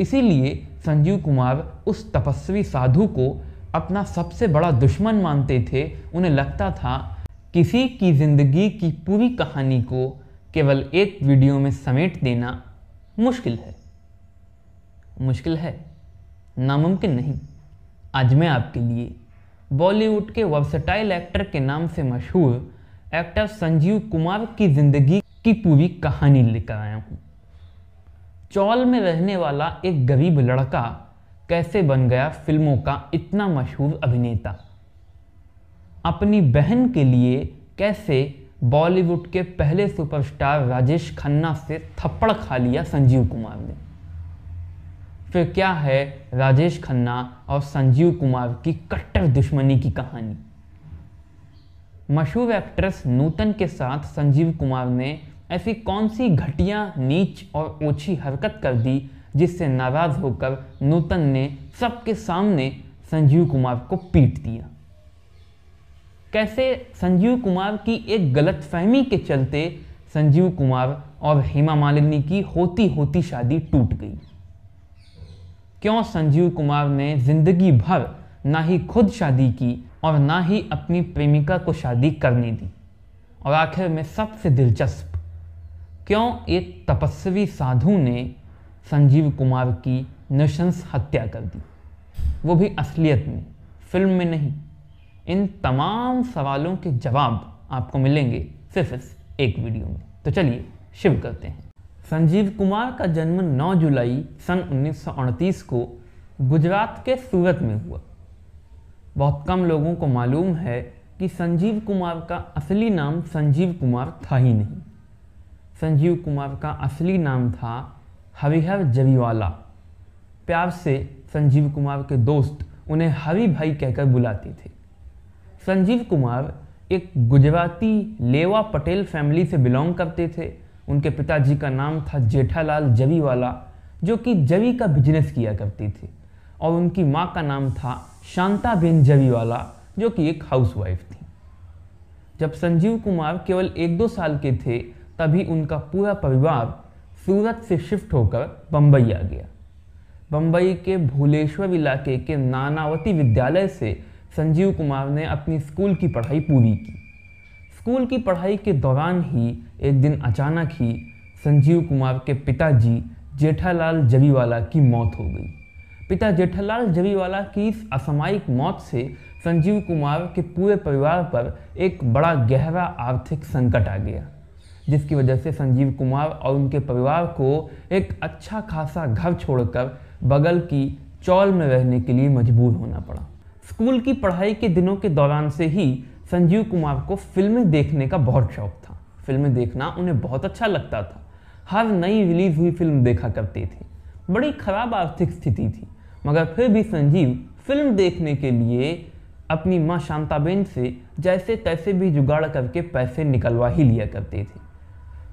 इसीलिए संजीव कुमार उस तपस्वी साधु को अपना सबसे बड़ा दुश्मन मानते थे उन्हें लगता था किसी की ज़िंदगी की पूरी कहानी को केवल एक वीडियो में समेट देना मुश्किल है मुश्किल है नामुमकिन नहीं आज मैं आपके लिए बॉलीवुड के वर्सटाइल एक्टर के नाम से मशहूर एक्टर संजीव कुमार की ज़िंदगी की पूरी कहानी लेकर आया हूँ चौल में रहने वाला एक गरीब लड़का कैसे बन गया फिल्मों का इतना मशहूर अभिनेता अपनी बहन के लिए कैसे बॉलीवुड के पहले सुपरस्टार राजेश खन्ना से थप्पड़ खा लिया संजीव कुमार ने फिर क्या है राजेश खन्ना और संजीव कुमार की कट्टर दुश्मनी की कहानी मशहूर एक्ट्रेस नूतन के साथ संजीव कुमार ने ऐसी कौन सी घटिया नीच और ओछी हरकत कर दी जिससे नाराज होकर नूतन ने सबके सामने संजीव कुमार को पीट दिया कैसे संजीव कुमार की एक गलत फहमी के चलते संजीव कुमार और हेमा मालिनी की होती होती शादी टूट गई क्यों संजीव कुमार ने जिंदगी भर ना ही खुद शादी की और ना ही अपनी प्रेमिका को शादी करने दी और आखिर में सबसे दिलचस्प क्यों एक तपस्वी साधु ने संजीव कुमार की नृशंस हत्या कर दी वो भी असलियत में फिल्म में नहीं इन तमाम सवालों के जवाब आपको मिलेंगे सिर्फ इस एक वीडियो में तो चलिए शिव करते हैं संजीव कुमार का जन्म 9 जुलाई सन उन्नीस को गुजरात के सूरत में हुआ बहुत कम लोगों को मालूम है कि संजीव कुमार का असली नाम संजीव कुमार था ही नहीं संजीव कुमार का असली नाम था हरिहर जवीवाला प्यार से संजीव कुमार के दोस्त उन्हें हरी भाई कहकर बुलाते थे संजीव कुमार एक गुजराती लेवा पटेल फैमिली से बिलोंग करते थे उनके पिताजी का नाम था जेठालाल जवीवाला जो कि जवी का बिजनेस किया करती थी और उनकी माँ का नाम था शांताबेन जवीवाला जो कि एक हाउसवाइफ थी जब संजीव कुमार केवल एक दो साल के थे तभी उनका पूरा परिवार सूरत से शिफ्ट होकर बम्बई आ गया बम्बई के भूलेश्वर इलाके के नानावती विद्यालय से संजीव कुमार ने अपनी स्कूल की पढ़ाई पूरी की स्कूल की पढ़ाई के दौरान ही एक दिन अचानक ही संजीव कुमार के पिताजी जेठालाल जबीवाला की मौत हो गई पिता जेठालाल जबीवाला की इस असामायिक मौत से संजीव कुमार के पूरे परिवार पर एक बड़ा गहरा आर्थिक संकट आ गया जिसकी वजह से संजीव कुमार और उनके परिवार को एक अच्छा खासा घर छोड़कर बगल की चौल में रहने के लिए मजबूर होना पड़ा स्कूल की पढ़ाई के दिनों के दौरान से ही संजीव कुमार को फिल्में देखने का बहुत शौक था फिल्में देखना उन्हें बहुत अच्छा लगता था हर नई रिलीज हुई फिल्म देखा करते थे बड़ी खराब आर्थिक स्थिति थी मगर फिर भी संजीव फिल्म देखने के लिए अपनी माँ शांताबेन से जैसे तैसे भी जुगाड़ करके पैसे निकलवा ही लिया करते थे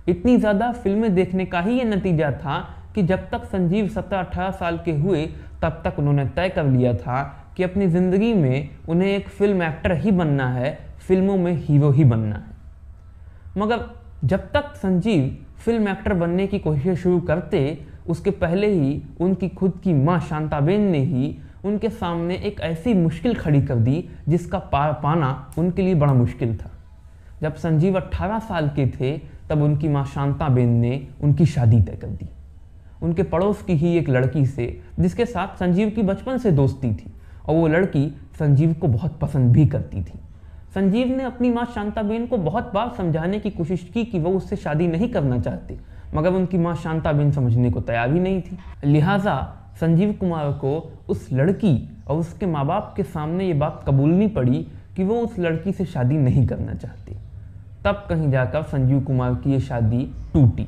इतनी ज़्यादा फिल्में देखने का ही ये नतीजा था कि जब तक संजीव सत्रह अठारह साल के हुए तब तक उन्होंने तय कर लिया था कि अपनी ज़िंदगी में उन्हें एक फिल्म एक्टर ही बनना है फिल्मों में हीरो ही बनना है मगर जब तक संजीव फिल्म एक्टर बनने की कोशिश शुरू करते उसके पहले ही उनकी खुद की माँ शांताबेन ने ही उनके सामने एक ऐसी मुश्किल खड़ी कर दी जिसका पार पाना उनके लिए बड़ा मुश्किल था जब संजीव 18 साल के थे तब उनकी माँ शांताबेन ने उनकी शादी तय कर दी उनके पड़ोस की ही एक लड़की से जिसके साथ संजीव की बचपन से दोस्ती थी और वो लड़की संजीव को बहुत पसंद भी करती थी संजीव ने अपनी माँ शांताबेन को बहुत बार समझाने की कोशिश की कि वो उससे शादी नहीं करना चाहती मगर उनकी माँ शांताबेन समझने को तैयार ही नहीं थी लिहाजा संजीव कुमार को उस लड़की और उसके माँ बाप के सामने ये बात कबूलनी पड़ी कि वो उस लड़की से शादी नहीं करना चाहती तब कहीं जाकर संजीव कुमार की ये शादी टूटी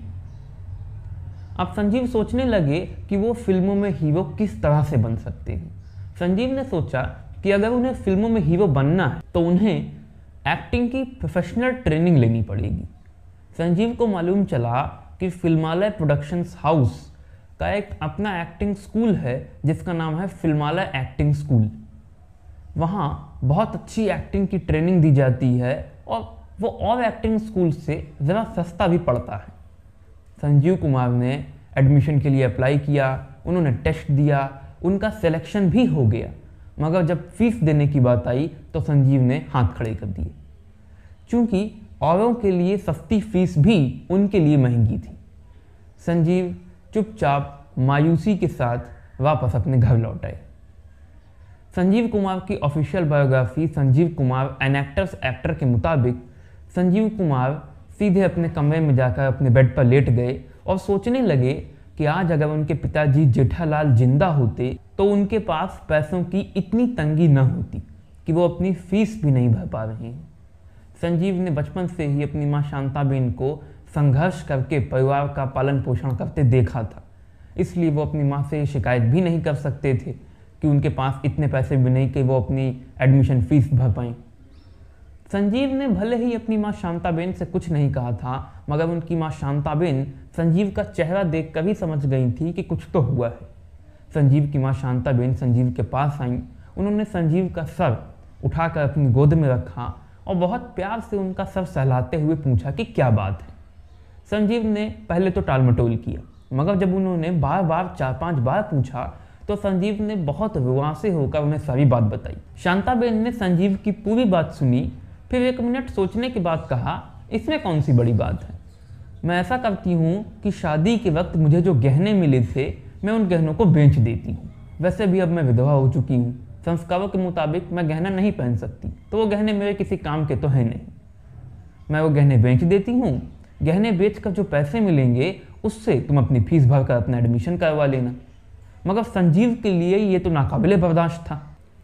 अब संजीव सोचने लगे कि वो फिल्मों में हीरो किस तरह से बन सकते हैं संजीव ने सोचा कि अगर उन्हें फिल्मों में हीरो बनना है तो उन्हें एक्टिंग की प्रोफेशनल ट्रेनिंग लेनी पड़ेगी संजीव को मालूम चला कि फिल्मालय प्रोडक्शंस हाउस का एक अपना एक्टिंग स्कूल है जिसका नाम है फिल्मालय एक्टिंग स्कूल वहाँ बहुत अच्छी एक्टिंग की ट्रेनिंग दी जाती है और वो ऑल एक्टिंग स्कूल से ज़रा सस्ता भी पड़ता है संजीव कुमार ने एडमिशन के लिए अप्लाई किया उन्होंने टेस्ट दिया उनका सिलेक्शन भी हो गया मगर जब फीस देने की बात आई तो संजीव ने हाथ खड़े कर दिए चूँकि औरों के लिए सस्ती फीस भी उनके लिए महंगी थी संजीव चुपचाप मायूसी के साथ वापस अपने घर लौट आए संजीव कुमार की official biography Sanjeev Kumar an actor's actor के मुताबिक संजीव कुमार सीधे अपने कमरे में जाकर अपने बेड पर लेट गए और सोचने लगे कि आज अगर उनके पिताजी जेठालाल जिंदा होते तो उनके पास पैसों की इतनी तंगी न होती कि वो अपनी फीस भी नहीं भर पा रहे हैं संजीव ने बचपन से ही अपनी माँ शांताबेन को संघर्ष करके परिवार का पालन पोषण करते देखा था इसलिए वो अपनी माँ से शिकायत भी नहीं कर सकते थे कि उनके पास इतने पैसे भी नहीं कि वो अपनी एडमिशन फ़ीस भर पाएँ संजीव ने भले ही अपनी माँ शांताबेन से कुछ नहीं कहा था मगर उनकी माँ शांताबेन संजीव का चेहरा देख कर ही समझ गई थी कि कुछ तो हुआ है संजीव की माँ शांताबेन संजीव के पास आईं उन्होंने संजीव का सर उठाकर अपनी गोद में रखा और बहुत प्यार से उनका सर सहलाते हुए पूछा कि क्या बात है संजीव ने पहले तो टालमटोल किया मगर जब उन्होंने बार बार चार पांच बार पूछा तो संजीव ने बहुत रुआसे होकर उन्हें सारी बात बताई शांताबेन ने संजीव की पूरी बात सुनी फिर एक मिनट सोचने के बाद कहा इसमें कौन सी बड़ी बात है मैं ऐसा करती हूँ कि शादी के वक्त मुझे जो गहने मिले थे मैं उन गहनों को बेच देती हूँ वैसे भी अब मैं विधवा हो चुकी हूँ संस्कारों के मुताबिक मैं गहना नहीं पहन सकती तो वो गहने मेरे किसी काम के तो हैं नहीं मैं वो गहने बेच देती हूँ गहने बेच कर जो पैसे मिलेंगे उससे तुम अपनी फीस भर कर अपना एडमिशन करवा लेना मगर संजीव के लिए ये तो नाकाबिले बर्दाश्त था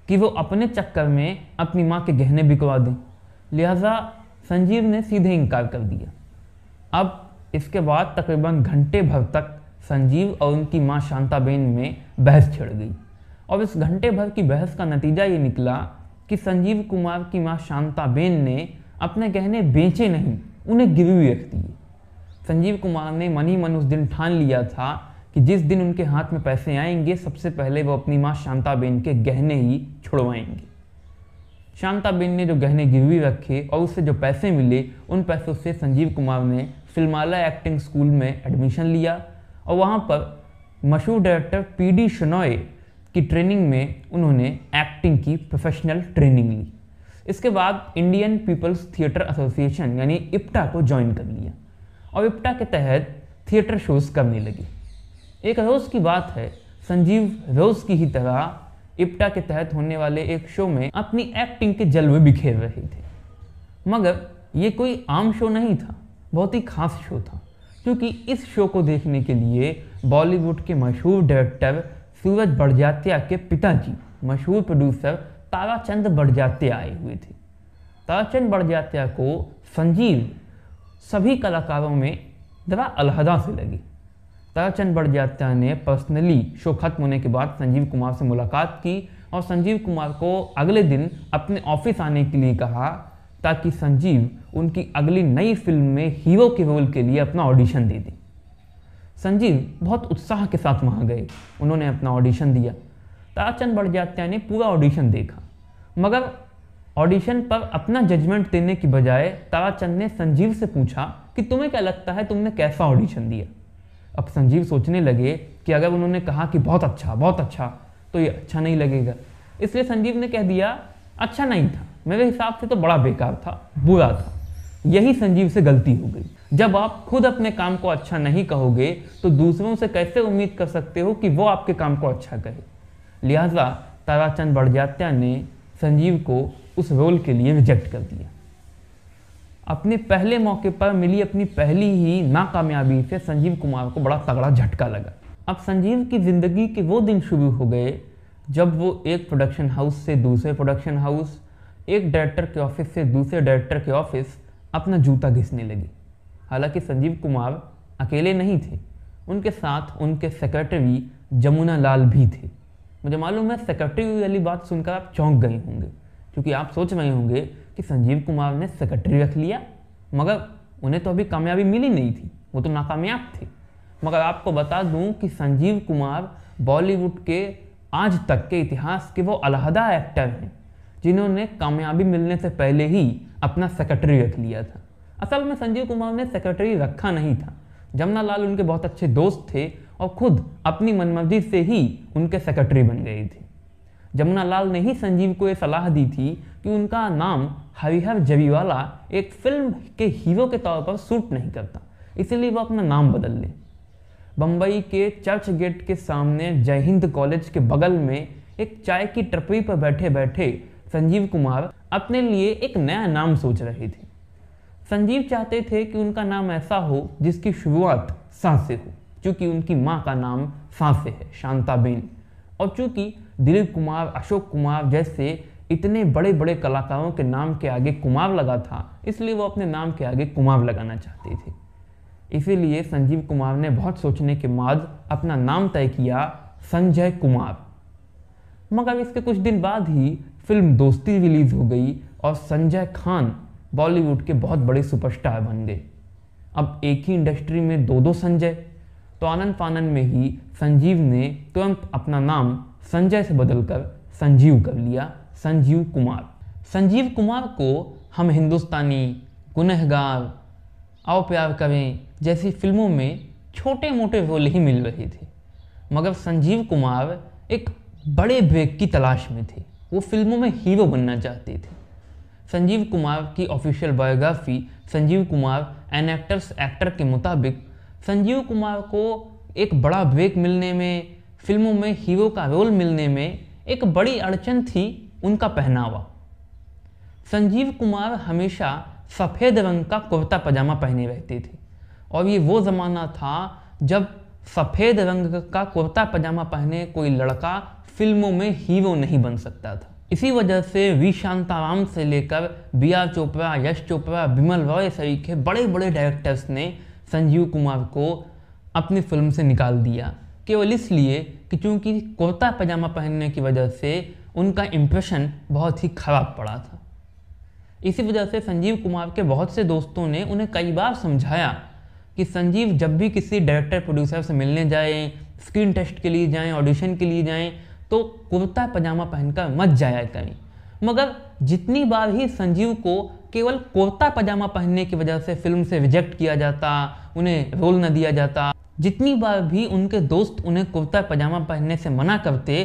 कि वो अपने चक्कर में अपनी माँ के गहने बिकवा दें लिहाजा संजीव ने सीधे इनकार कर दिया अब इसके बाद तकरीबन घंटे भर तक संजीव और उनकी माँ शांताबेन में बहस छिड़ गई और इस घंटे भर की बहस का नतीजा ये निकला कि संजीव कुमार की माँ शांताबेन ने अपने गहने बेचे नहीं उन्हें गिरवी रख दिए संजीव कुमार ने मनी मन उस दिन ठान लिया था कि जिस दिन उनके हाथ में पैसे आएंगे सबसे पहले वो अपनी माँ शांताबेन के गहने ही छुड़वाएंगे बेन ने जो गहने गिरवी रखे और उससे जो पैसे मिले उन पैसों से संजीव कुमार ने फिल्माला एक्टिंग स्कूल में एडमिशन लिया और वहाँ पर मशहूर डायरेक्टर पी डी शनोए की ट्रेनिंग में उन्होंने एक्टिंग की प्रोफेशनल ट्रेनिंग ली इसके बाद इंडियन पीपल्स थिएटर एसोसिएशन यानी इप्टा को ज्वाइन कर लिया और इप्टा के तहत थिएटर शोज़ करने लगे एक रोज़ की बात है संजीव रोज़ की ही तरह इप्टा के तहत होने वाले एक शो में अपनी एक्टिंग के जलवे बिखेर रहे थे मगर ये कोई आम शो नहीं था बहुत ही खास शो था क्योंकि इस शो को देखने के लिए बॉलीवुड के मशहूर डायरेक्टर सूरज बड़जात्या के पिताजी मशहूर प्रोड्यूसर ताराचंद बड़जात्या आए हुए थे ताराचंद बड़जात्या को संजीव सभी कलाकारों में ज़रा अलहदा से लगी ताराचंद बड़जात्या ने पर्सनली शो खत्म होने के बाद संजीव कुमार से मुलाकात की और संजीव कुमार को अगले दिन अपने ऑफिस आने के लिए कहा ताकि संजीव उनकी अगली नई फिल्म में हीरो के रोल के लिए अपना ऑडिशन दे दें संजीव बहुत उत्साह के साथ वहाँ गए उन्होंने अपना ऑडिशन दिया ताराचंद बड़जात्या ने पूरा ऑडिशन देखा मगर ऑडिशन पर अपना जजमेंट देने की बजाय ताराचंद ने संजीव से पूछा कि तुम्हें क्या लगता है तुमने कैसा ऑडिशन दिया अब संजीव सोचने लगे कि अगर उन्होंने कहा कि बहुत अच्छा बहुत अच्छा तो ये अच्छा नहीं लगेगा इसलिए संजीव ने कह दिया अच्छा नहीं था मेरे हिसाब से तो बड़ा बेकार था बुरा था यही संजीव से गलती हो गई जब आप खुद अपने काम को अच्छा नहीं कहोगे तो दूसरों से कैसे उम्मीद कर सकते हो कि वो आपके काम को अच्छा कहे लिहाजा ताराचंद बड़जात्या ने संजीव को उस रोल के लिए रिजेक्ट कर दिया अपने पहले मौके पर मिली अपनी पहली ही नाकामयाबी से संजीव कुमार को बड़ा तगड़ा झटका लगा अब संजीव की ज़िंदगी के वो दिन शुरू हो गए जब वो एक प्रोडक्शन हाउस से दूसरे प्रोडक्शन हाउस एक डायरेक्टर के ऑफिस से दूसरे डायरेक्टर के ऑफिस अपना जूता घिसने लगे हालांकि संजीव कुमार अकेले नहीं थे उनके साथ उनके सेक्रेटरी जमुना लाल भी थे मुझे मालूम है सेक्रेटरी वाली बात सुनकर आप चौंक गए होंगे क्योंकि आप सोच रहे होंगे कि संजीव कुमार ने सेक्रेटरी रख लिया मगर उन्हें तो अभी कामयाबी मिली नहीं थी वो तो नाकामयाब थे मगर आपको बता दूं कि संजीव कुमार बॉलीवुड के आज तक के इतिहास के वो अलहदा एक्टर हैं जिन्होंने कामयाबी मिलने से पहले ही अपना सेक्रेटरी रख लिया था असल में संजीव कुमार ने सेक्रेटरी रखा नहीं था जमुना लाल उनके बहुत अच्छे दोस्त थे और खुद अपनी मनमर्जी से ही उनके सेक्रेटरी बन गए थे जमुना लाल ने ही संजीव को ये सलाह दी थी कि उनका नाम हरिहर जबीवाला एक फिल्म के हीरो के तौर पर सूट नहीं करता इसलिए वो अपना नाम बदल लें बम्बई के चर्च गेट के सामने जय हिंद कॉलेज के बगल में एक चाय की टपरी पर बैठे बैठे संजीव कुमार अपने लिए एक नया नाम सोच रहे थे संजीव चाहते थे कि उनका नाम ऐसा हो जिसकी शुरुआत सांसे से हो क्योंकि उनकी माँ का नाम सांसे से है शांताबेन और चूंकि दिलीप कुमार अशोक कुमार जैसे इतने बड़े बड़े कलाकारों के नाम के आगे कुमार लगा था इसलिए वो अपने नाम के आगे कुमार लगाना चाहते थे इसीलिए संजीव कुमार ने बहुत सोचने के बाद अपना नाम तय किया संजय कुमार मगर इसके कुछ दिन बाद ही फिल्म दोस्ती रिलीज हो गई और संजय खान बॉलीवुड के बहुत बड़े सुपरस्टार बन गए अब एक ही इंडस्ट्री में दो दो संजय तो आनंद पानन में ही संजीव ने तुरंत अपना नाम संजय से बदलकर संजीव कर लिया संजीव कुमार संजीव कुमार को हम हिंदुस्तानी गुनहगार आओ प्यार करें जैसी फिल्मों में छोटे मोटे रोल ही मिल रहे थे मगर संजीव कुमार एक बड़े ब्रेक की तलाश में थे वो फिल्मों में हीरो बनना चाहते थे संजीव कुमार की official biography Sanjeev Kumar an actor's actor के मुताबिक संजीव कुमार को एक बड़ा ब्रेक मिलने में फिल्मों में हीरो का रोल मिलने में एक बड़ी अड़चन थी उनका पहनावा संजीव कुमार हमेशा सफ़ेद रंग का कुर्ता पजामा पहने रहते थे और ये वो ज़माना था जब सफ़ेद रंग का कुर्ता पजामा पहने कोई लड़का फिल्मों में हीरो नहीं बन सकता था इसी वजह से वी शांताराम से लेकर बी आर चोपड़ा यश चोपड़ा बिमल रॉय सरीखे बड़े बड़े डायरेक्टर्स ने संजीव कुमार को अपनी फिल्म से निकाल दिया केवल इसलिए कि चूंकि कुर्ता पजामा पहनने की वजह से उनका इम्प्रेशन बहुत ही खराब पड़ा था इसी वजह से संजीव कुमार के बहुत से दोस्तों ने उन्हें कई बार समझाया कि संजीव जब भी किसी डायरेक्टर प्रोड्यूसर से मिलने जाए स्क्रीन टेस्ट के लिए जाएं ऑडिशन के लिए जाएं तो कुर्ता पजामा पहनकर मत जाया करें मगर जितनी बार ही संजीव को केवल कुर्ता पजामा पहनने की वजह से फिल्म से रिजेक्ट किया जाता उन्हें रोल न दिया जाता जितनी बार भी उनके दोस्त उन्हें कुर्ता पजामा पहनने से मना करते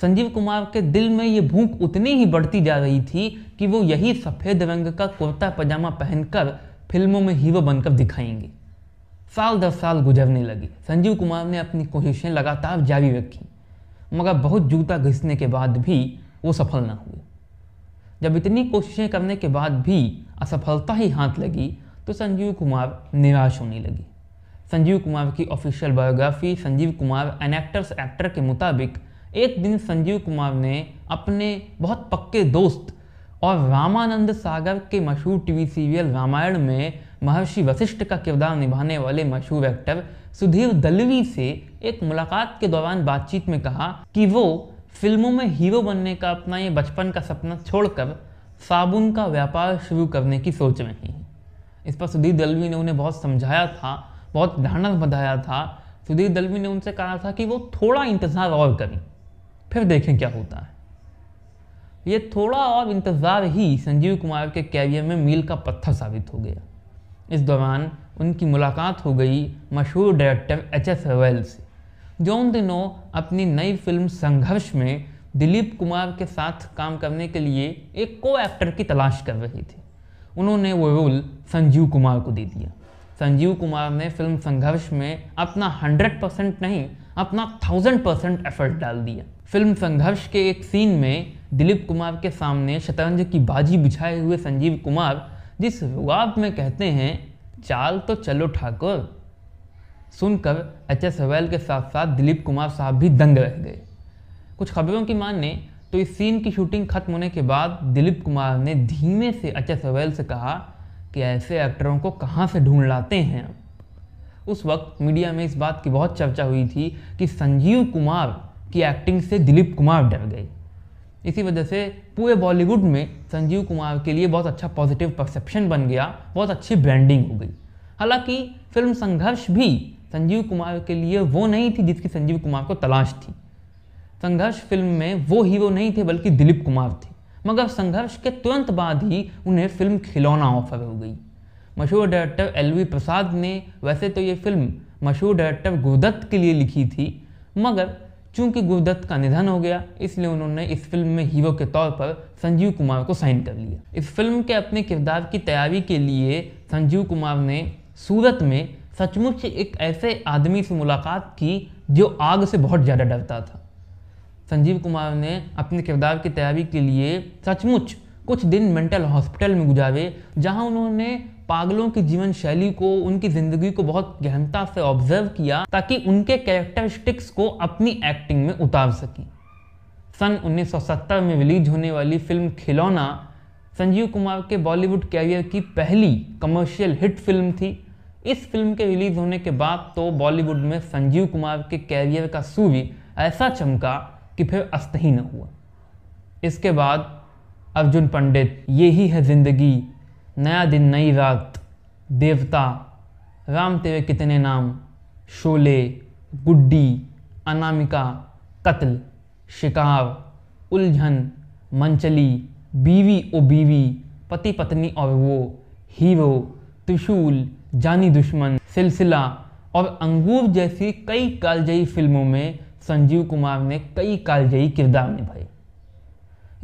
संजीव कुमार के दिल में ये भूख उतनी ही बढ़ती जा रही थी कि वो यही सफ़ेद रंग का कुर्ता पजामा पहनकर फिल्मों में हीरो बनकर दिखाएंगे साल दर साल गुजरने लगी संजीव कुमार ने अपनी कोशिशें लगातार जारी रखी मगर बहुत जूता घिसने के बाद भी वो सफल ना हुए जब इतनी कोशिशें करने के बाद भी असफलता ही हाथ लगी तो संजीव कुमार निराश होने लगे संजीव कुमार की official biography Sanjeev Kumar an actor's actor के मुताबिक एक दिन संजीव कुमार ने अपने बहुत पक्के दोस्त और रामानंद सागर के मशहूर टीवी सीरियल रामायण में महर्षि वशिष्ठ का किरदार निभाने वाले मशहूर एक्टर सुधीर दलवी से एक मुलाकात के दौरान बातचीत में कहा कि वो फिल्मों में हीरो बनने का अपना ये बचपन का सपना छोड़कर साबुन का व्यापार शुरू करने की सोच रही हैं इस पर सुधीर दलवी ने उन्हें बहुत समझाया था बहुत ढांढस बताया था सुधीर दलवी ने उनसे कहा था कि वो थोड़ा इंतज़ार और करें फिर देखें क्या होता है ये थोड़ा और इंतज़ार ही संजीव कुमार के कैरियर में मील का पत्थर साबित हो गया इस दौरान उनकी मुलाकात हो गई मशहूर डायरेक्टर एच एस रवेल से जो उन दिनों अपनी नई फिल्म संघर्ष में दिलीप कुमार के साथ काम करने के लिए एक को एक्टर की तलाश कर रही थी उन्होंने वो रोल संजीव कुमार को दे दिया संजीव कुमार ने फिल्म संघर्ष में अपना 100 परसेंट नहीं अपना थाउजेंड परसेंट एफर्ट डाल दिया फिल्म संघर्ष के एक सीन में दिलीप कुमार के सामने शतरंज की बाजी बिछाए हुए संजीव कुमार जिस रुआब में कहते हैं चाल तो चलो ठाकुर सुनकर एच एस रवैल के साथ साथ दिलीप कुमार साहब भी दंग रह गए कुछ खबरों की माने तो इस सीन की शूटिंग खत्म होने के बाद दिलीप कुमार ने धीमे से एच एस रवैल से कहा कि ऐसे एक्टरों को कहाँ से ढूंढ लाते हैं उस वक्त मीडिया में इस बात की बहुत चर्चा हुई थी कि संजीव कुमार की एक्टिंग से दिलीप कुमार डर गए इसी वजह से पूरे बॉलीवुड में संजीव कुमार के लिए बहुत अच्छा पॉजिटिव परसेप्शन बन गया बहुत अच्छी ब्रांडिंग हो गई हालांकि फिल्म संघर्ष भी संजीव कुमार के लिए वो नहीं थी जिसकी संजीव कुमार को तलाश थी संघर्ष फिल्म में वो हीरो नहीं थे बल्कि दिलीप कुमार थे मगर संघर्ष के तुरंत बाद ही उन्हें फिल्म खिलौना ऑफर हो गई मशहूर डायरेक्टर एल प्रसाद ने वैसे तो ये फिल्म मशहूर डायरेक्टर गुरुदत्त के लिए लिखी थी मगर चूंकि गुरुदत्त का निधन हो गया इसलिए उन्होंने इस फिल्म में हीरो के तौर पर संजीव कुमार को साइन कर लिया इस फिल्म के अपने किरदार की तैयारी के लिए संजीव कुमार ने सूरत में सचमुच एक ऐसे आदमी से मुलाकात की जो आग से बहुत ज़्यादा डरता था संजीव कुमार ने अपने किरदार की तैयारी के लिए सचमुच कुछ दिन मेंटल हॉस्पिटल में गुजारे जहां उन्होंने पागलों की जीवन शैली को उनकी ज़िंदगी को बहुत गहनता से ऑब्जर्व किया ताकि उनके कैरेक्टरिस्टिक्स को अपनी एक्टिंग में उतार सकें सन 1970 में रिलीज होने वाली फिल्म खिलौना संजीव कुमार के बॉलीवुड कैरियर की पहली कमर्शियल हिट फिल्म थी इस फिल्म के रिलीज होने के बाद तो बॉलीवुड में संजीव कुमार के कैरियर का सूर्य ऐसा चमका कि फिर अस्त ही न हुआ इसके बाद अर्जुन पंडित ये ही है जिंदगी नया दिन नई रात देवता राम तेरे कितने नाम शोले गुड्डी अनामिका कत्ल शिकार उलझन मंचली बीवी ओ बीवी पति पत्नी और वो हीरो त्रिशूल जानी दुश्मन सिलसिला और अंगूर जैसी कई कालजयी फिल्मों में संजीव कुमार ने कई कालजयी किरदार निभाए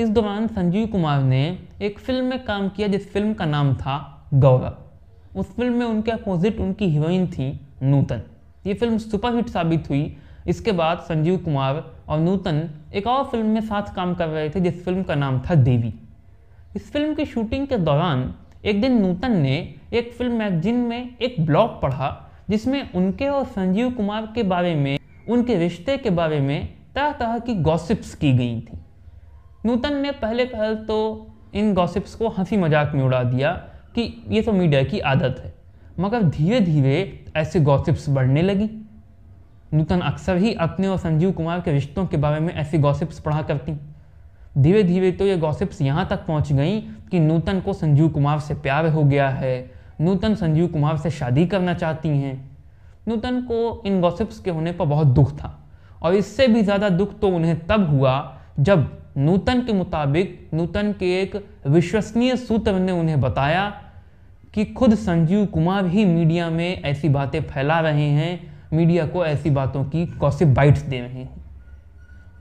इस दौरान संजीव कुमार ने एक फिल्म में काम किया जिस फिल्म का नाम था गौरव उस फिल्म में उनके अपोजिट उनकी हीरोइन थी नूतन ये फिल्म सुपरहिट साबित हुई इसके बाद संजीव कुमार और नूतन एक और फिल्म में साथ काम कर रहे थे जिस फिल्म का नाम था देवी इस फिल्म की शूटिंग के दौरान एक दिन नूतन ने एक फिल्म मैगजीन में एक ब्लॉग पढ़ा जिसमें उनके और संजीव कुमार के बारे में उनके रिश्ते के बारे में तरह तरह की गॉसिप्स की गई थी नूतन ने पहले पहल तो इन गॉसिप्स को हंसी मजाक में उड़ा दिया कि ये तो मीडिया की आदत है मगर धीरे धीरे ऐसे गॉसिप्स बढ़ने लगी नूतन अक्सर ही अपने और संजीव कुमार के रिश्तों के बारे में ऐसी गॉसिप्स पढ़ा करती धीरे धीरे तो ये गॉसिप्स यहाँ तक पहुँच गई कि नूतन को संजीव कुमार से प्यार हो गया है नूतन संजीव कुमार से शादी करना चाहती हैं नूतन को इन गॉसिप्स के होने पर बहुत दुख था और इससे भी ज़्यादा दुख तो उन्हें तब हुआ जब नूतन के मुताबिक नूतन के एक विश्वसनीय सूत्र ने उन्हें बताया कि खुद संजीव कुमार ही मीडिया में ऐसी बातें फैला रहे हैं मीडिया को ऐसी बातों की कौसिप बाइट्स दे रहे हैं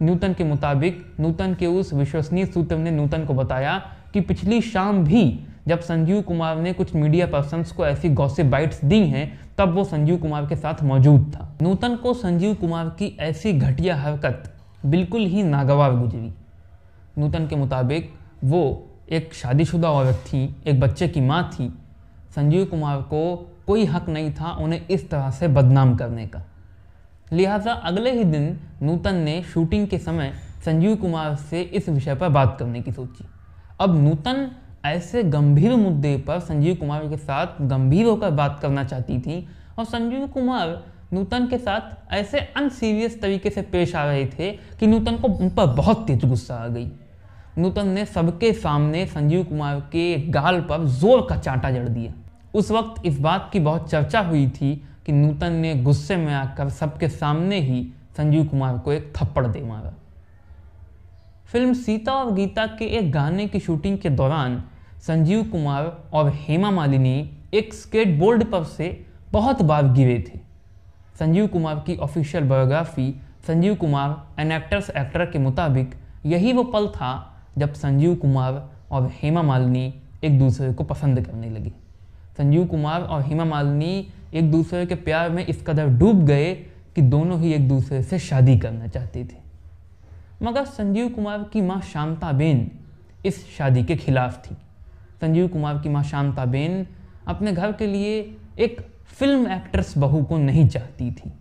न्यूटन के मुताबिक न्यूटन के उस विश्वसनीय सूत्र ने न्यूटन को बताया कि पिछली शाम भी जब संजीव कुमार ने कुछ मीडिया पर्सनस को ऐसी गौसे बाइट्स दी हैं तब वो संजीव कुमार के साथ मौजूद था नूतन को संजीव कुमार की ऐसी घटिया हरकत बिल्कुल ही नागवार गुजरी नूतन के मुताबिक वो एक शादीशुदा औरत थी एक बच्चे की माँ थी संजीव कुमार को कोई हक नहीं था उन्हें इस तरह से बदनाम करने का लिहाजा अगले ही दिन नूतन ने शूटिंग के समय संजीव कुमार से इस विषय पर बात करने की सोची अब नूतन ऐसे गंभीर मुद्दे पर संजीव कुमार के साथ गंभीर होकर बात करना चाहती थी और संजीव कुमार नूतन के साथ ऐसे अनसीरियस तरीके से पेश आ रहे थे कि नूतन को उन पर बहुत तेज गुस्सा आ गई नूतन ने सबके सामने संजीव कुमार के गाल पर जोर का चांटा जड़ दिया उस वक्त इस बात की बहुत चर्चा हुई थी कि नूतन ने गुस्से में आकर सबके सामने ही संजीव कुमार को एक थप्पड़ दे मारा फिल्म सीता और गीता के एक गाने की शूटिंग के दौरान संजीव कुमार और हेमा मालिनी एक स्केटबोर्ड पर से बहुत बार गिरे थे संजीव कुमार की official biography Sanjeev Kumar an actor's actor के मुताबिक यही वो पल था जब संजीव कुमार और हेमा मालिनी एक दूसरे को पसंद करने लगी संजीव कुमार और हेमा मालिनी एक दूसरे के प्यार में इस कदर डूब गए कि दोनों ही एक दूसरे से शादी करना चाहती थी मगर संजीव कुमार की माँ शांताबेन इस शादी के खिलाफ थी संजीव कुमार की माँ शांताबेन अपने घर के लिए एक फिल्म एक्ट्रेस बहू को नहीं चाहती थी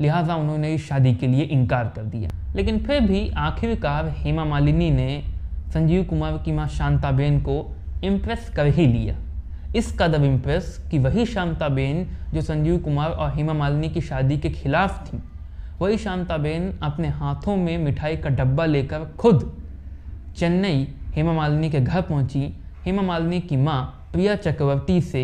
लिहाजा उन्होंने इस शादी के लिए इनकार कर दिया लेकिन फिर भी आखिरकार हेमा मालिनी ने संजीव कुमार की माँ शांताबेन को इम्प्रेस कर ही लिया इस कदम इम्प्रेस कि वही बेन जो संजीव कुमार और हेमा मालिनी की शादी के खिलाफ थी वही बेन अपने हाथों में मिठाई का डब्बा लेकर खुद चेन्नई हेमा मालिनी के घर पहुंची हेमा मालिनी की माँ प्रिया चक्रवर्ती से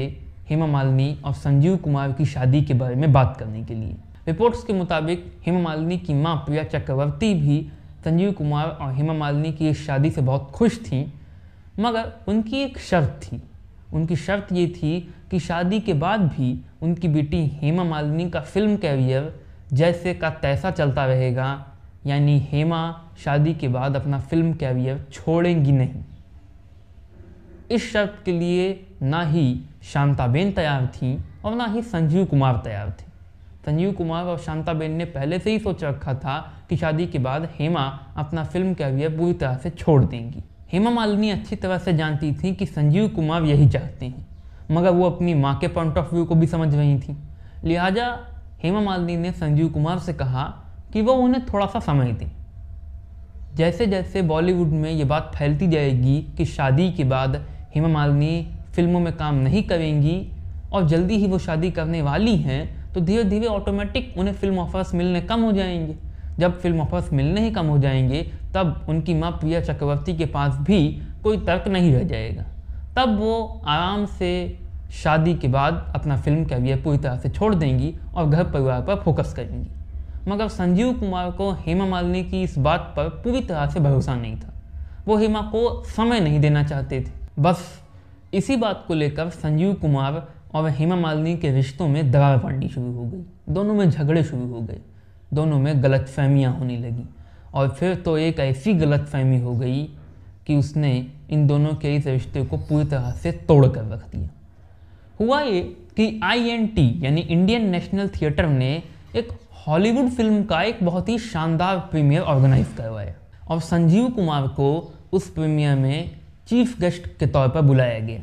हेमा मालिनी और संजीव कुमार की शादी के बारे में बात करने के लिए रिपोर्ट्स के मुताबिक हेमा मालिनी की माँ प्रिया चक्रवर्ती भी संजीव कुमार और हेमा मालिनी की इस शादी से बहुत खुश थी मगर उनकी एक शर्त थी उनकी शर्त ये थी कि शादी के बाद भी उनकी बेटी हेमा मालिनी का फिल्म कैरियर जैसे का तैसा चलता रहेगा यानी हेमा शादी के बाद अपना फिल्म कैरियर छोड़ेंगी नहीं इस शर्त के लिए ना ही शांताबेन तैयार थीं और ना ही संजीव कुमार तैयार थे संजीव कुमार और शांताबेन ने पहले से ही सोच रखा था कि शादी के बाद हेमा अपना फिल्म कैरियर बुरी तरह से छोड़ देंगी हेमा मालिनी अच्छी तरह से जानती थी कि संजीव कुमार यही चाहते हैं मगर वो अपनी माँ के पॉइंट ऑफ व्यू को भी समझ रही थी लिहाजा हेमा मालिनी ने संजीव कुमार से कहा कि वो उन्हें थोड़ा सा समय दें जैसे जैसे बॉलीवुड में ये बात फैलती जाएगी कि शादी के बाद हेमा मालिनी फिल्मों में काम नहीं करेंगी और जल्दी ही वो शादी करने वाली हैं तो धीरे धीरे ऑटोमेटिक उन्हें फिल्म ऑफर्स मिलने कम हो जाएंगे जब फिल्म ऑफर्स मिलने ही कम हो जाएंगे तब उनकी माँ प्रिया चक्रवर्ती के पास भी कोई तर्क नहीं रह जाएगा तब वो आराम से शादी के बाद अपना फिल्म कैरियर पूरी तरह से छोड़ देंगी और घर परिवार पर फोकस करेंगी मगर संजीव कुमार को हेमा मालिनी की इस बात पर पूरी तरह से भरोसा नहीं था वो हेमा को समय नहीं देना चाहते थे बस इसी बात को लेकर संजीव कुमार और हेमा मालिनी के रिश्तों में दरार पड़नी शुरू हो गई दोनों में झगड़े शुरू हो गए दोनों में गलत फहमियाँ होने लगी और फिर तो एक ऐसी गलत फहमी हो गई कि उसने इन दोनों के इस रिश्ते को पूरी तरह से तोड़ कर रख दिया हुआ ये कि टी यानी इंडियन नेशनल थिएटर ने एक हॉलीवुड फिल्म का एक बहुत ही शानदार प्रीमियर ऑर्गेनाइज करवाया और संजीव कुमार को उस प्रीमियर में चीफ गेस्ट के तौर पर बुलाया गया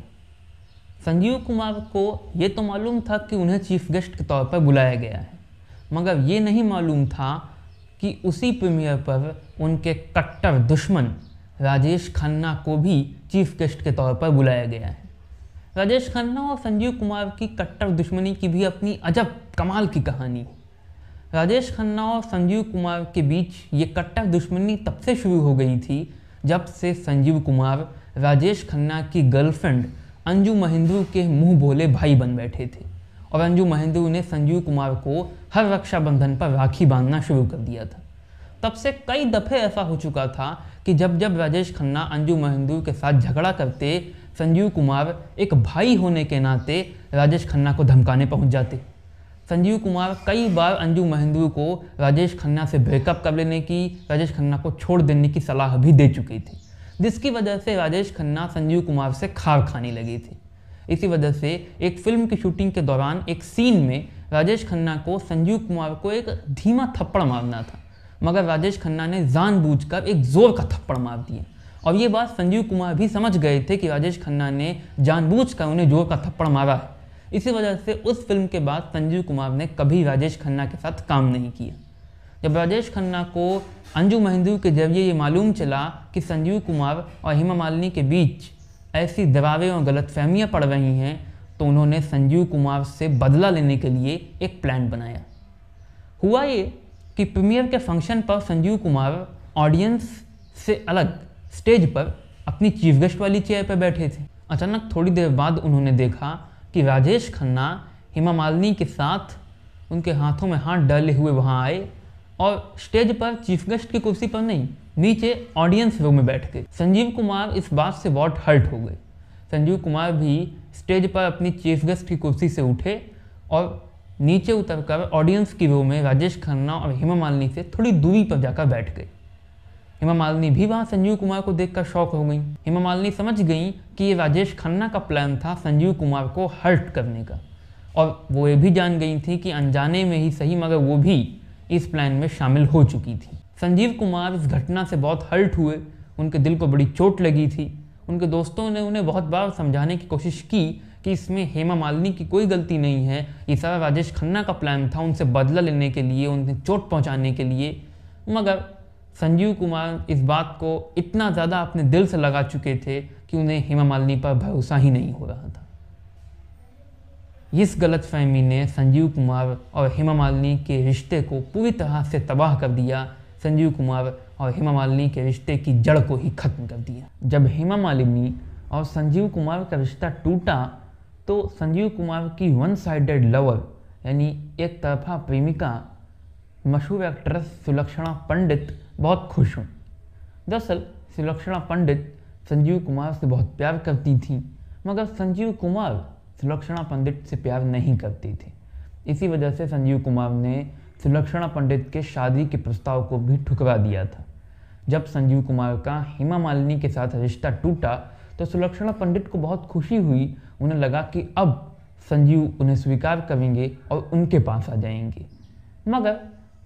संजीव कुमार को ये तो मालूम था कि उन्हें चीफ गेस्ट के तौर पर बुलाया गया है मगर ये नहीं मालूम था कि उसी प्रीमियर पर उनके कट्टर दुश्मन राजेश खन्ना को भी चीफ गेस्ट के तौर पर बुलाया गया है राजेश खन्ना और संजीव कुमार की कट्टर दुश्मनी की भी अपनी अजब कमाल की कहानी है राजेश खन्ना और संजीव कुमार के बीच ये कट्टर दुश्मनी तब से शुरू हो गई थी जब से संजीव कुमार राजेश खन्ना की गर्लफ्रेंड अंजू महेंद्रू के मुंह बोले भाई बन बैठे थे और अंजू महेंद्रू ने संजीव कुमार को हर रक्षाबंधन पर राखी बांधना शुरू कर दिया था तब से कई दफ़े ऐसा हो चुका था कि जब जब राजेश खन्ना अंजू महेंद्रू के साथ झगड़ा करते संजीव कुमार एक भाई होने के नाते राजेश खन्ना को धमकाने पहुंच जाते संजीव कुमार कई बार अंजू महेंद्रू को राजेश खन्ना से ब्रेकअप कर लेने की राजेश खन्ना को छोड़ देने की सलाह भी दे चुकी थी जिसकी वजह से राजेश खन्ना संजीव कुमार से खार खाने लगी थी इसी वजह से एक फिल्म की शूटिंग के दौरान एक सीन में राजेश खन्ना को संजीव कुमार को एक धीमा थप्पड़ मारना था मगर राजेश खन्ना ने जानबूझकर एक जोर का थप्पड़ मार दिया और ये बात संजीव कुमार भी समझ गए थे कि राजेश खन्ना ने जानबूझकर उन्हें जोर का थप्पड़ मारा है इसी वजह से उस फिल्म के बाद संजीव कुमार ने कभी राजेश खन्ना के साथ काम नहीं किया जब राजेश खन्ना को अंजू महेंदू के जरिए ये मालूम चला कि संजीव कुमार और हेमा मालिनी के बीच ऐसी दबावें और गलत फहमियाँ पड़ रही हैं तो उन्होंने संजीव कुमार से बदला लेने के लिए एक प्लान बनाया हुआ ये कि प्रीमियर के फंक्शन पर संजीव कुमार ऑडियंस से अलग स्टेज पर अपनी चीफ गेस्ट वाली चेयर पर बैठे थे अचानक थोड़ी देर बाद उन्होंने देखा कि राजेश खन्ना हेमा मालिनी के साथ उनके हाथों में हाथ डाले हुए वहाँ आए और स्टेज पर चीफ गेस्ट की कुर्सी पर नहीं नीचे ऑडियंस रूम में बैठ गए संजीव कुमार इस बात से बहुत हर्ट हो गए संजीव कुमार भी स्टेज पर अपनी चीफ गेस्ट की कुर्सी से उठे और नीचे उतरकर ऑडियंस की रो में राजेश खन्ना और हेमा मालिनी से थोड़ी दूरी पर जाकर बैठ गए हेमा मालिनी भी वहाँ संजीव कुमार को देखकर शौक हो गई हेमा मालिनी समझ गई कि ये राजेश खन्ना का प्लान था संजीव कुमार को हर्ट करने का और वो ये भी जान गई थी कि अनजाने में ही सही मगर वो भी इस प्लान में शामिल हो चुकी थी संजीव कुमार इस घटना से बहुत हर्ट हुए उनके दिल को बड़ी चोट लगी थी उनके दोस्तों ने उन्हें बहुत बार समझाने की कोशिश की कि इसमें हेमा मालिनी की कोई गलती नहीं है ये सारा राजेश खन्ना का प्लान था उनसे बदला लेने के लिए उन्हें चोट पहुंचाने के लिए मगर संजीव कुमार इस बात को इतना ज़्यादा अपने दिल से लगा चुके थे कि उन्हें हेमा मालिनी पर भरोसा ही नहीं हो रहा था इस गलत फहमी ने संजीव कुमार और हेमा मालिनी के रिश्ते को पूरी तरह से तबाह कर दिया संजीव कुमार और हेमा मालिनी के रिश्ते की जड़ को ही खत्म कर दिया जब हेमा मालिनी और संजीव कुमार का रिश्ता टूटा तो संजीव कुमार की वन साइडेड लवर यानी एक तरफा प्रेमिका मशहूर एक्ट्रेस सुलक्षणा पंडित बहुत खुश हुई दरअसल सुलक्षणा पंडित संजीव कुमार से बहुत प्यार करती थी मगर संजीव कुमार सुलक्षणा पंडित से प्यार नहीं करती थी इसी वजह से संजीव कुमार ने सुलक्षणा पंडित के शादी के प्रस्ताव को भी ठुकरा दिया था जब संजीव कुमार का हेमा मालिनी के साथ रिश्ता टूटा तो सुलक्षणा पंडित को बहुत खुशी हुई उन्हें लगा कि अब संजीव उन्हें स्वीकार करेंगे और उनके पास आ जाएंगे मगर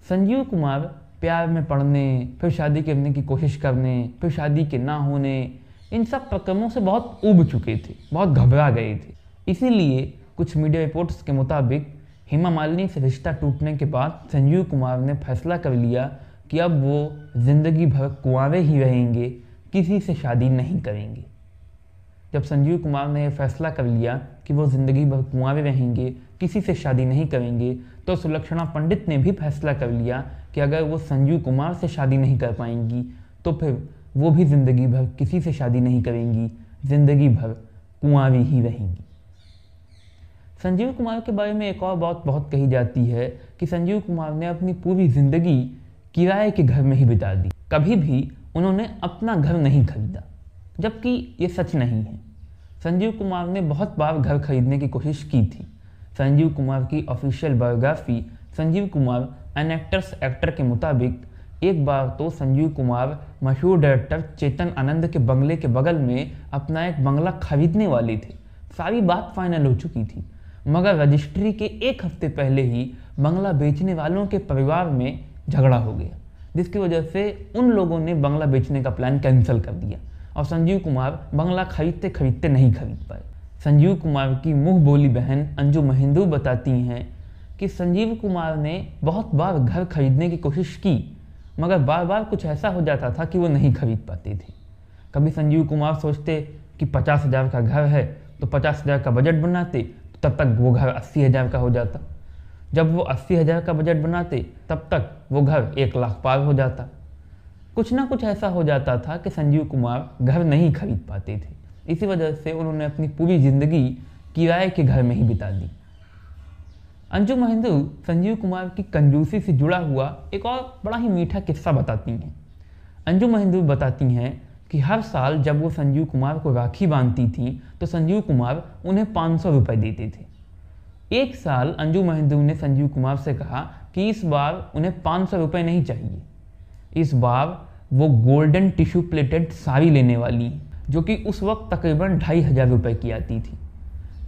संजीव कुमार प्यार में पढ़ने फिर शादी करने की कोशिश करने फिर शादी के ना होने इन सब प्रक्रमों से बहुत उब चुके थे बहुत घबरा गए थे इसीलिए कुछ मीडिया रिपोर्ट्स के मुताबिक हेमा मालिनी से रिश्ता टूटने के बाद संजीव कुमार ने फैसला कर लिया कि अब वो जिंदगी भर कुंवरे ही रहेंगे किसी से शादी नहीं करेंगे जब संजीव कुमार ने यह फैसला कर लिया कि वो ज़िंदगी भर कुंवरे रहेंगे किसी से शादी नहीं करेंगे तो सुलक्षणा पंडित ने भी फैसला कर लिया कि अगर वो संजीव कुमार से शादी नहीं कर पाएंगी तो फिर वो भी ज़िंदगी भर किसी से शादी नहीं करेंगी ज़िंदगी भर कुआवी ही रहेंगी संजीव कुमार के बारे में एक और बात बहुत कही जाती है कि संजीव कुमार ने अपनी पूरी जिंदगी किराए के घर में ही बिता दी कभी भी उन्होंने अपना घर नहीं खरीदा जबकि ये सच नहीं है संजीव कुमार ने बहुत बार घर खरीदने की कोशिश की थी संजीव कुमार की official biography Sanjeev Kumar an actor's actor के मुताबिक एक बार तो संजीव कुमार मशहूर डायरेक्टर चेतन आनंद के बंगले के बगल में अपना एक बंगला खरीदने वाले थे सारी बात फाइनल हो चुकी थी मगर रजिस्ट्री के एक हफ्ते पहले ही बंगला बेचने वालों के परिवार में झगड़ा हो गया जिसकी वजह से उन लोगों ने बंगला बेचने का प्लान कैंसिल कर दिया और संजीव कुमार बंगला खरीदते खरीदते नहीं खरीद पाए संजीव कुमार की मुंह बोली बहन अंजू महेंदू बताती हैं कि संजीव कुमार ने बहुत बार घर खरीदने की कोशिश की मगर बार बार कुछ ऐसा हो जाता था कि वो नहीं खरीद पाते थे कभी संजीव कुमार सोचते कि पचास हज़ार का घर है तो पचास हज़ार का बजट बनाते तब तक वो घर अस्सी हज़ार का हो जाता जब वो अस्सी हज़ार का बजट बनाते तब तक वो घर एक लाख पार हो जाता कुछ ना कुछ ऐसा हो जाता था कि संजीव कुमार घर नहीं खरीद पाते थे इसी वजह से उन्होंने अपनी पूरी ज़िंदगी किराए के घर में ही बिता दी अंजू महेंद्र संजीव कुमार की कंजूसी से जुड़ा हुआ एक और बड़ा ही मीठा किस्सा बताती हैं अंजू महेंद्र बताती हैं कि हर साल जब वो संजीव कुमार को राखी बांधती थी तो संजीव कुमार उन्हें पाँच सौ रुपये देते थे एक साल अंजू महेंद्रू ने संजीव कुमार से कहा कि इस बार उन्हें पाँच सौ रुपये नहीं चाहिए इस बार वो गोल्डन टिश्यू प्लेटेड साड़ी लेने वाली जो कि उस वक्त तकरीबन ढाई हज़ार रुपये की आती थी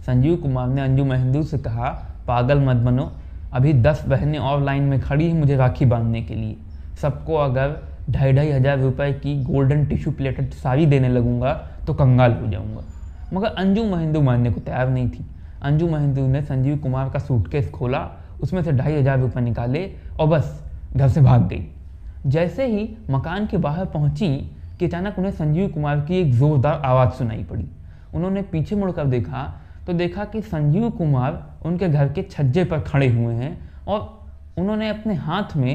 संजीव कुमार ने अंजू महेंद्रू से कहा पागल मत बनो अभी दस बहनें और लाइन में खड़ी हैं मुझे राखी बांधने के लिए सबको अगर ढाई ढाई हज़ार रुपये की गोल्डन टिश्यू प्लेटेड साड़ी देने लगूंगा तो कंगाल हो जाऊंगा मगर अंजू महेंदू मानने को तैयार नहीं थी अंजू महेंदू ने संजीव कुमार का सूटकेस खोला उसमें से ढाई हज़ार रुपये निकाले और बस घर से भाग गई जैसे ही मकान के बाहर पहुंची कि अचानक उन्हें संजीव कुमार की एक ज़ोरदार आवाज़ सुनाई पड़ी उन्होंने पीछे मुड़कर देखा तो देखा कि संजीव कुमार उनके घर के छज्जे पर खड़े हुए हैं और उन्होंने अपने हाथ में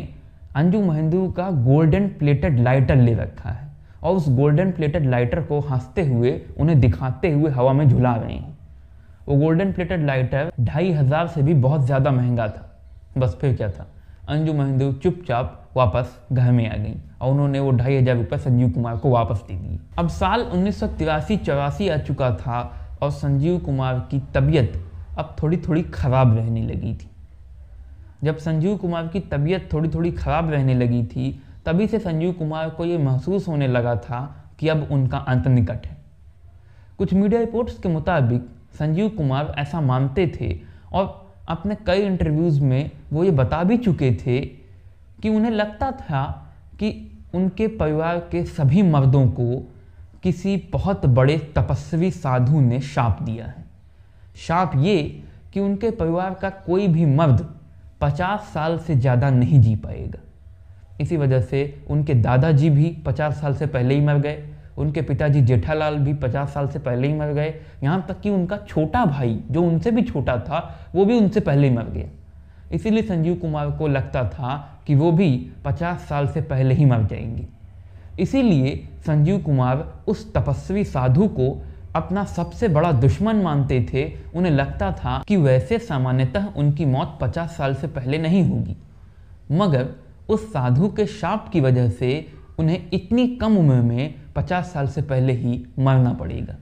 अंजू महेंदू का गोल्डन प्लेटेड लाइटर ले रखा है और उस गोल्डन प्लेटेड लाइटर को हंसते हुए उन्हें दिखाते हुए हवा में झुला रहे हैं वो गोल्डन प्लेटेड लाइटर ढाई हज़ार से भी बहुत ज़्यादा महंगा था बस फिर क्या था अंजू महेंदू चुपचाप वापस घर में आ गई और उन्होंने वो ढाई हज़ार रुपये संजीव कुमार को वापस दे दिए अब साल उन्नीस सौ तिरासी चौरासी आ चुका था और संजीव कुमार की तबीयत अब थोड़ी थोड़ी ख़राब रहने लगी थी जब संजीव कुमार की तबीयत थोड़ी थोड़ी ख़राब रहने लगी थी तभी से संजीव कुमार को ये महसूस होने लगा था कि अब उनका अंत निकट है कुछ मीडिया रिपोर्ट्स के मुताबिक संजीव कुमार ऐसा मानते थे और अपने कई इंटरव्यूज़ में वो ये बता भी चुके थे कि उन्हें लगता था कि उनके परिवार के सभी मर्दों को किसी बहुत बड़े तपस्वी साधु ने शाप दिया है शाप ये कि उनके परिवार का कोई भी मर्द पचास साल से ज़्यादा नहीं जी पाएगा इसी वजह से उनके दादाजी भी पचास साल से पहले ही मर गए उनके पिताजी जेठालाल भी पचास साल से पहले ही मर गए यहाँ तक कि उनका छोटा भाई जो उनसे भी छोटा था वो भी उनसे पहले ही मर गया इसीलिए संजीव कुमार को लगता था कि वो भी पचास साल से पहले ही मर जाएंगे इसीलिए संजीव कुमार उस तपस्वी साधु को अपना सबसे बड़ा दुश्मन मानते थे उन्हें लगता था कि वैसे सामान्यतः उनकी मौत 50 साल से पहले नहीं होगी मगर उस साधु के शाप की वजह से उन्हें इतनी कम उम्र में 50 साल से पहले ही मरना पड़ेगा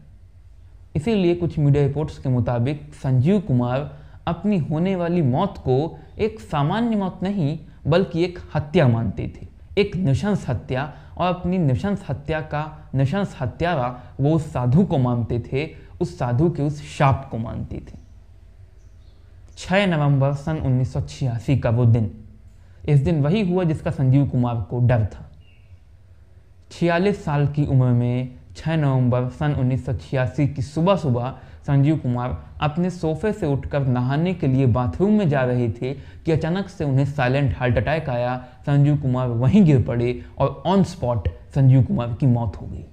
इसीलिए कुछ मीडिया रिपोर्ट्स के मुताबिक संजीव कुमार अपनी होने वाली मौत को एक सामान्य मौत नहीं बल्कि एक हत्या मानते थे एक निशंस हत्या और अपनी निशंस हत्या का निशंस हत्यारा वो उस साधु को मानते थे उस साधु के उस शाप को मानते थे 6 नवंबर सन उन्नीस का वो दिन इस दिन वही हुआ जिसका संजीव कुमार को डर था छियालीस साल की उम्र में 6 नवंबर सन उन्नीस की सुबह सुबह संजीव कुमार अपने सोफे से उठकर नहाने के लिए बाथरूम में जा रहे थे कि अचानक से उन्हें साइलेंट हार्ट अटैक आया संजीव कुमार वहीं गिर पड़े और ऑन स्पॉट संजीव कुमार की मौत हो गई